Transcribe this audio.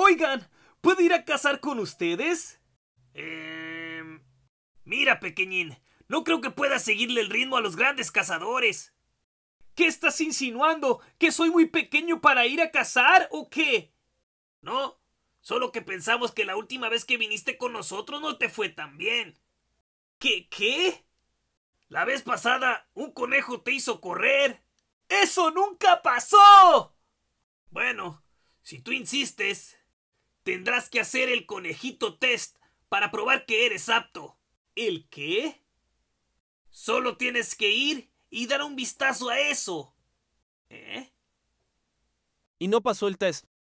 Oigan, ¿puedo ir a cazar con ustedes? Eh... Mira, pequeñín, no creo que pueda seguirle el ritmo a los grandes cazadores. ¿Qué estás insinuando? ¿Que soy muy pequeño para ir a cazar o qué? No, solo que pensamos que la última vez que viniste con nosotros no te fue tan bien. ¿Qué qué? La vez pasada un conejo te hizo correr. ¡Eso nunca pasó! Bueno, si tú insistes. Tendrás que hacer el conejito test para probar que eres apto. ¿El qué? Solo tienes que ir y dar un vistazo a eso. ¿Eh? Y no pasó el test.